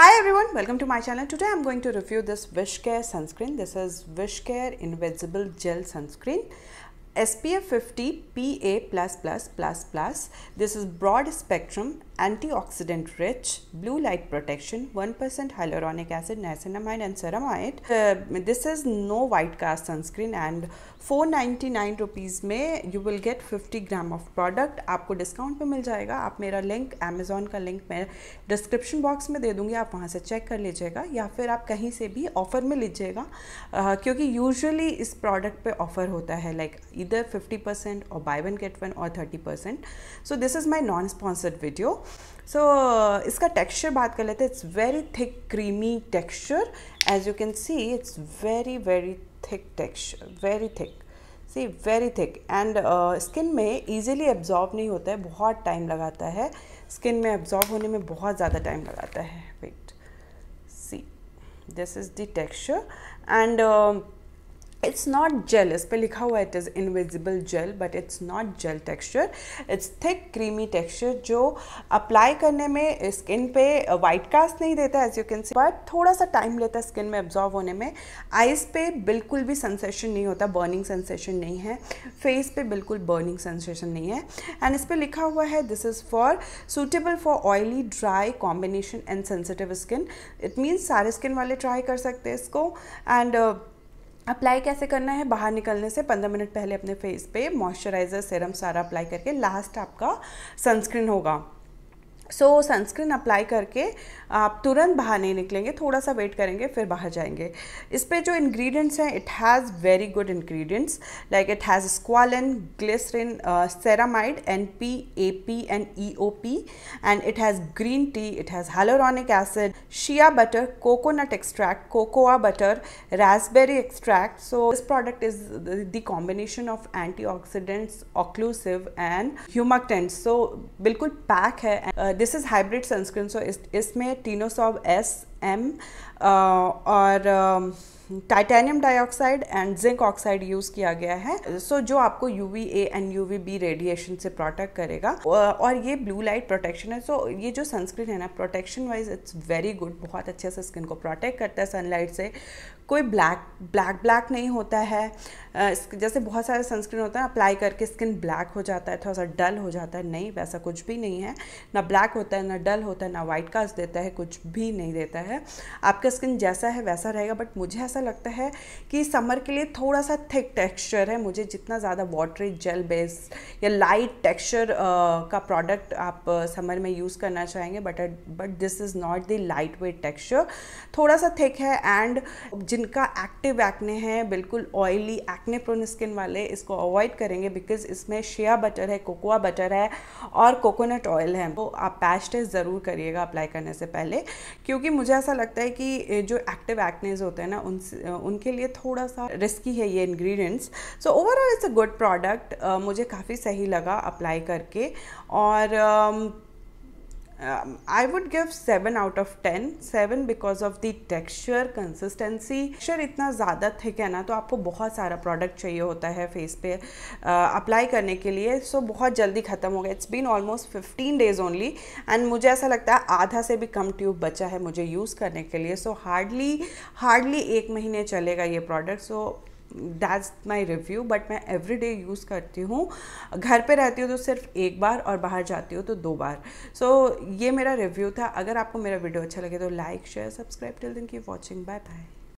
Hi everyone, welcome to my channel. Today I'm going to review this Wishcare sunscreen. This is Wishcare Invisible Gel Sunscreen. SPF 50 PA++++. This is broad spectrum rich blue light protection one percent 1% acid acid and ceramide this is no white cast sunscreen and four ninety nine rupees में you will get fifty gram of product आपको discount पर मिल जाएगा आप मेरा link Amazon का link मैं description box में दे दूँगी आप वहाँ से चेक कर लीजिएगा या फिर आप कहीं से भी ऑफ़र में लीजिएगा uh, क्योंकि यूजअली इस प्रोडक्ट पर ऑफ़र होता है लाइक इधर फिफ्टी परसेंट और बाय वन गेट वन और thirty percent so this is my non sponsored video so so, इसका टेक्सचर बात कर लेते हैं it's very thick creamy texture as you can see it's very very thick texture very thick see very thick and skin में easily absorb नहीं होता है बहुत टाइम लगाता है स्किन में एब्जॉर्ब होने में बहुत ज़्यादा टाइम लगाता है wait see this is the texture and it's not gel इस पर लिखा हुआ it is invisible gel but it's not gel texture it's thick creamy texture जो अप्लाई करने में स्किन पे वाइट कास्ट नहीं देता as you can see but थोड़ा सा टाइम लेता है स्किन में एब्जॉर्व होने में आइज़ पे बिल्कुल भी सेंसेशन नहीं होता बर्निंग सेंसेशन नहीं है फेस पे बिल्कुल बर्निंग सेंसेशन नहीं है एंड इस पर लिखा हुआ है this is for suitable for oily dry combination and sensitive skin it means सारे स्किन वाले ट्राई कर सकते हैं इसको एंड अप्लाई कैसे करना है बाहर निकलने से पंद्रह मिनट पहले अपने फेस पे मॉइस्चराइज़र सीरम सारा अप्लाई करके लास्ट आपका सनस्क्रीन होगा सो so, सनस्क्रीन अप्लाई करके आप तुरंत बाहर नहीं निकलेंगे थोड़ा सा वेट करेंगे फिर बाहर जाएंगे इस पर जो इंग्रेडिएंट्स हैं it has very good ingredients like it has squalane glycerin ceramide N P A P and E O P and it has green tea it has hyaluronic acid shea butter coconut extract cocoa butter raspberry extract so this product is the combination of antioxidants occlusive and humectants so बिल्कुल pack है uh, this is hybrid sunscreen so इसमें tinosorb S M uh, और titanium dioxide and zinc oxide use किया गया है so so, जो आपको U V A and U V B radiation से प्रोटेक्ट करेगा uh, और ये ब्लू लाइट प्रोटेक्शन है सो so, ये जो सनस्क्रीन है ना protection wise it's very good बहुत अच्छे से स्किन को प्रोटेक्ट करता है सनलाइट से कोई ब्लैक ब्लैक ब्लैक नहीं होता है uh, जैसे बहुत सारे सनस्क्रीन होता है अप्लाई करके स्किन ब्लैक हो जाता है थोड़ा सा डल हो जाता है नहीं वैसा कुछ भी नहीं है ना ब्लैक होता है ना डल होता है ना वाइट कास्ट देता है कुछ भी नहीं देता है है आपका स्किन जैसा है वैसा रहेगा बट मुझे ऐसा लगता है कि समर के लिए थोड़ा सा थिक टेक्सचर है मुझे जितना ज़्यादा वाटरी जेल बेस्ड या लाइट टेक्सचर का प्रोडक्ट आप समर में यूज़ करना चाहेंगे but but this is not the light weight texture थोड़ा सा थिक है एंड जिनका एक्टिव एक्ने है बिल्कुल ऑयली एक्ने प्रोन स्किन वाले इसको अवॉइड करेंगे बिकॉज इसमें शेया बटर है कोकोआ बटर है और कोकोनट ऑयल है तो आप पैच टेस्ट ज़रूर करिएगा अप्लाई करने से पहले क्योंकि मुझे ऐसा लगता है कि जो एक्टिव एक्नेज होते हैं ना उन उनके लिए थोड़ा सा रिस्की है ये ingredients so overall it's a good product मुझे काफ़ी सही लगा अप्लाई करके और um, I would give 7 out of 10 7 because of the texture consistency texture इतना ज़्यादा थिक है ना तो आपको बहुत सारा प्रोडक्ट चाहिए होता है फेस पे अप्लाई uh, करने के लिए सो so बहुत जल्दी ख़त्म हो गया it's been almost 15 days only and मुझे ऐसा लगता है आधा से भी कम ट्यूब बचा है मुझे यूज़ करने के लिए सो हार्डली हार्डली एक महीने चलेगा ये product so so, that's my review but मैं एवरी डे यूज़ करती हूँ घर पर रहती हूँ तो सिर्फ एक बार और बाहर जाती हूँ तो दो बार सो so, ये मेरा रिव्यू था अगर आपको मेरा वीडियो अच्छा लगे तो लाइक शेयर सब्सक्राइब टिल दिन की वॉचिंग बाय बाय